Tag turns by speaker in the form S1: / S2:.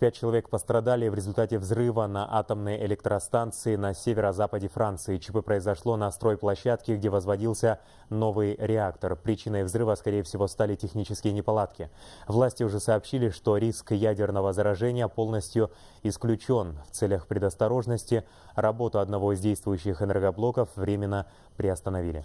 S1: Пять человек пострадали в результате взрыва на атомной электростанции на северо-западе Франции. ЧП произошло на стройплощадке, где возводился новый реактор. Причиной взрыва, скорее всего, стали технические неполадки. Власти уже сообщили, что риск ядерного заражения полностью исключен. В целях предосторожности работу одного из действующих энергоблоков временно приостановили.